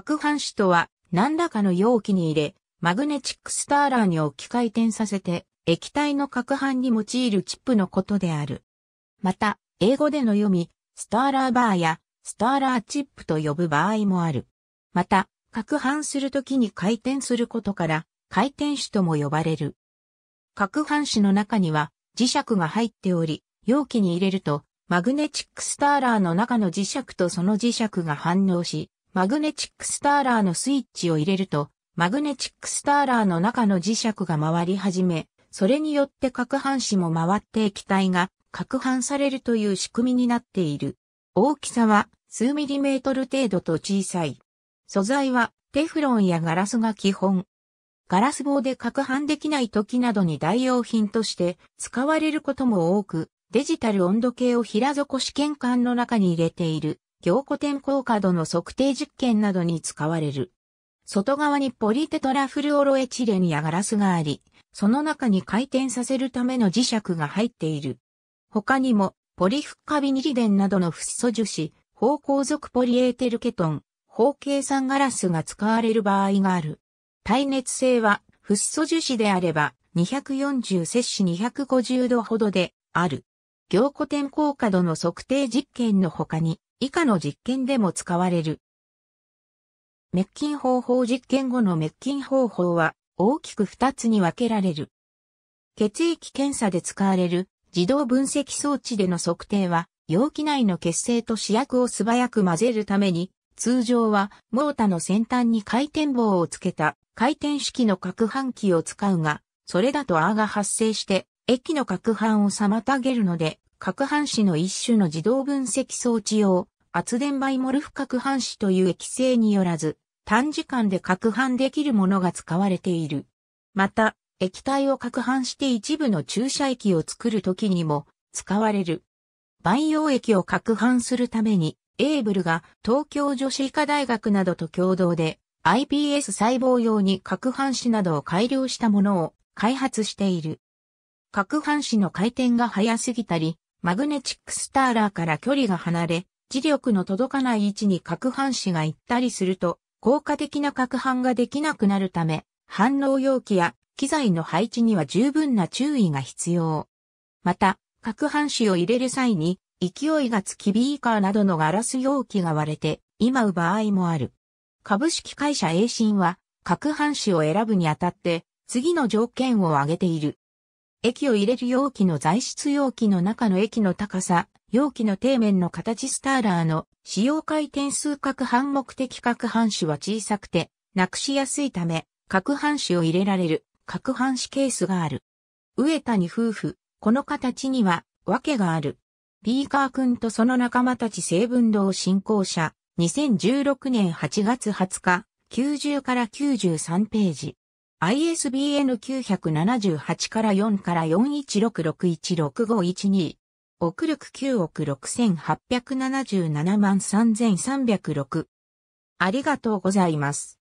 攪拌子とは何らかの容器に入れ、マグネチックスターラーに置き回転させて、液体の攪拌に用いるチップのことである。また、英語での読み、スターラーバーやスターラーチップと呼ぶ場合もある。また、攪拌するときに回転することから、回転子とも呼ばれる。攪拌子の中には磁石が入っており、容器に入れると、マグネチックスターラーの中の磁石とその磁石が反応し、マグネチックスターラーのスイッチを入れると、マグネチックスターラーの中の磁石が回り始め、それによって攪拌子も回って液体が攪拌されるという仕組みになっている。大きさは数ミリメートル程度と小さい。素材はテフロンやガラスが基本。ガラス棒で攪拌できない時などに代用品として使われることも多く、デジタル温度計を平底試験管の中に入れている。凝固点効果度の測定実験などに使われる。外側にポリテトラフルオロエチレンやガラスがあり、その中に回転させるための磁石が入っている。他にも、ポリフッカビニリデンなどのフッ素樹脂、方向属ポリエーテルケトン、方形酸ガラスが使われる場合がある。耐熱性は、フッ素樹脂であれば、240摂氏250度ほどで、ある。凝固点硬化度の測定実験の他に、以下の実験でも使われる。滅菌方法実験後の滅菌方法は大きく2つに分けられる。血液検査で使われる自動分析装置での測定は容器内の血清と試薬を素早く混ぜるために通常はモータの先端に回転棒をつけた回転式の攪拌機を使うが、それだと泡が発生して液の攪拌を妨げるので攪拌子の一種の自動分析装置用、圧電バイモルフ攪拌子という液性によらず、短時間で攪拌できるものが使われている。また、液体を攪拌して一部の注射液を作るときにも使われる。培養液を攪拌するために、エーブルが東京女子医科大学などと共同で iPS 細胞用に攪拌子などを改良したものを開発している。攪半子の回転が早すぎたり、マグネチックスターラーから距離が離れ、磁力の届かない位置に核反子が行ったりすると、効果的な核反ができなくなるため、反応容器や機材の配置には十分な注意が必要。また、核反子を入れる際に、勢いがつきビーカーなどのガラス容器が割れて、今う場合もある。株式会社 A 信は、核反子を選ぶにあたって、次の条件を挙げている。液を入れる容器の材質容器の中の液の高さ、容器の底面の形スターラーの使用回転数各半目的各半子は小さくて、なくしやすいため、各半子を入れられる、各半子ケースがある。植谷夫婦、この形には、訳がある。ピーカー君とその仲間たち成分堂振興者、2016年8月20日、90から93ページ。ISBN 978から4から4166165112。億力9億6877万3306。ありがとうございます。